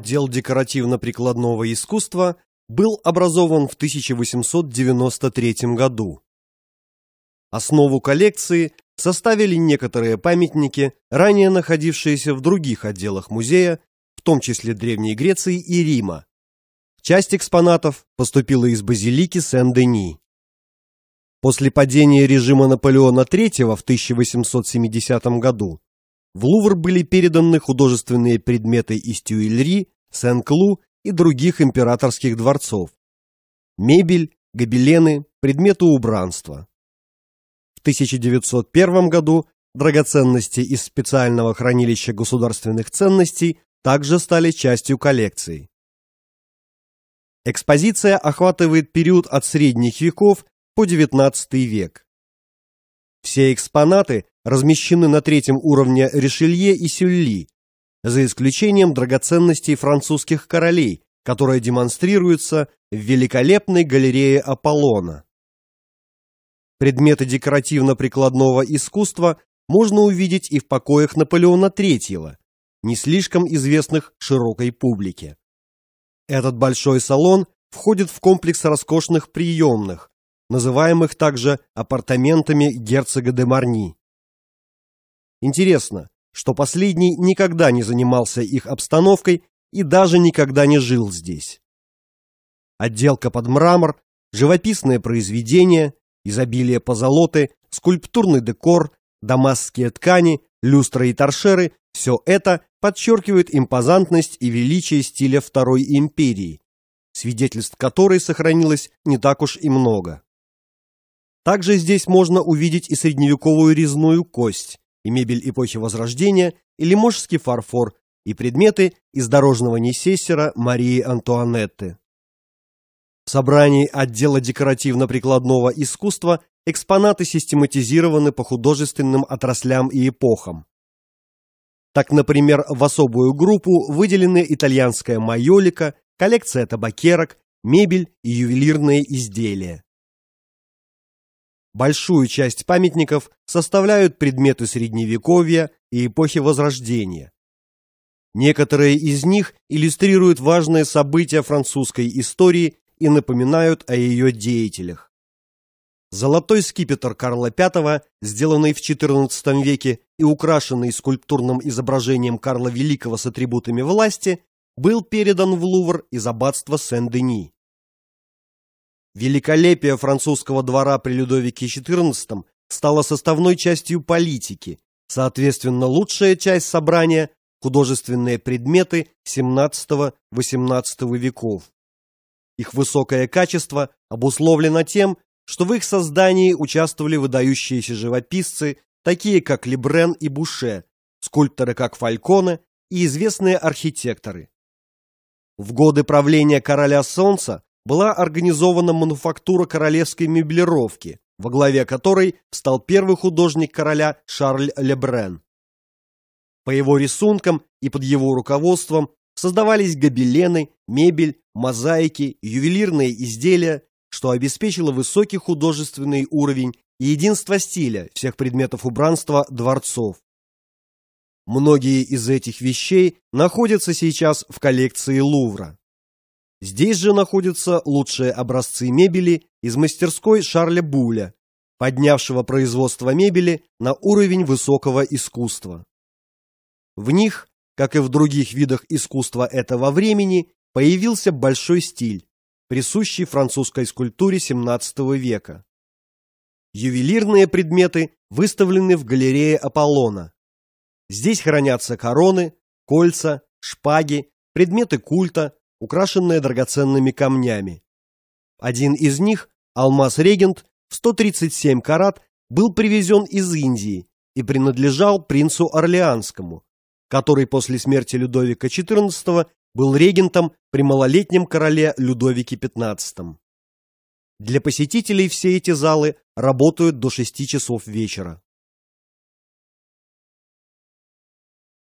отдел декоративно-прикладного искусства был образован в 1893 году. Основу коллекции составили некоторые памятники, ранее находившиеся в других отделах музея, в том числе Древней Греции и Рима. Часть экспонатов поступила из базилики Сен-Дени. После падения режима Наполеона III в 1870 году в Лувр были переданы художественные предметы из Тюильри, Сен-Клу и других императорских дворцов. Мебель, гобелены, предметы убранства. В 1901 году драгоценности из специального хранилища государственных ценностей также стали частью коллекции. Экспозиция охватывает период от средних веков по XIX век. Все экспонаты размещены на третьем уровне Ришелье и Сюлли, за исключением драгоценностей французских королей, которые демонстрируются в великолепной галерее Аполлона. Предметы декоративно-прикладного искусства можно увидеть и в покоях Наполеона III, не слишком известных широкой публике. Этот большой салон входит в комплекс роскошных приемных, называемых также апартаментами герцога де Марни. Интересно, что последний никогда не занимался их обстановкой и даже никогда не жил здесь. Отделка под мрамор, живописное произведение, изобилие позолоты, скульптурный декор, дамасские ткани, люстры и торшеры – все это подчеркивает импозантность и величие стиля Второй империи, свидетельств которой сохранилось не так уж и много. Также здесь можно увидеть и средневековую резную кость, и мебель эпохи Возрождения, и лиможский фарфор, и предметы из дорожного несессера Марии Антуанетты. В собрании отдела декоративно-прикладного искусства экспонаты систематизированы по художественным отраслям и эпохам. Так, например, в особую группу выделены итальянская майолика, коллекция табакерок, мебель и ювелирные изделия. Большую часть памятников составляют предметы Средневековья и эпохи Возрождения. Некоторые из них иллюстрируют важные события французской истории и напоминают о ее деятелях. Золотой скипетр Карла V, сделанный в XIV веке и украшенный скульптурным изображением Карла Великого с атрибутами власти, был передан в Лувр из аббатства Сен-Дени. Великолепие французского двора при Людовике XIV стало составной частью политики, соответственно, лучшая часть собрания – художественные предметы XVII-XVIII веков. Их высокое качество обусловлено тем, что в их создании участвовали выдающиеся живописцы, такие как Лебрен и Буше, скульпторы как Фальконе и известные архитекторы. В годы правления короля Солнца была организована мануфактура королевской меблировки, во главе которой стал первый художник короля Шарль Лебрен. По его рисункам и под его руководством создавались гобелены, мебель, мозаики, ювелирные изделия, что обеспечило высокий художественный уровень и единство стиля всех предметов убранства дворцов. Многие из этих вещей находятся сейчас в коллекции Лувра. Здесь же находятся лучшие образцы мебели из мастерской Шарля Буля, поднявшего производство мебели на уровень высокого искусства. В них, как и в других видах искусства этого времени, появился большой стиль, присущий французской скульптуре XVII века. Ювелирные предметы выставлены в галерее Аполлона. Здесь хранятся короны, кольца, шпаги, предметы культа, украшенная драгоценными камнями. Один из них, алмаз-регент, в 137 карат, был привезен из Индии и принадлежал принцу Орлеанскому, который после смерти Людовика XIV был регентом при малолетнем короле Людовике XV. Для посетителей все эти залы работают до 6 часов вечера.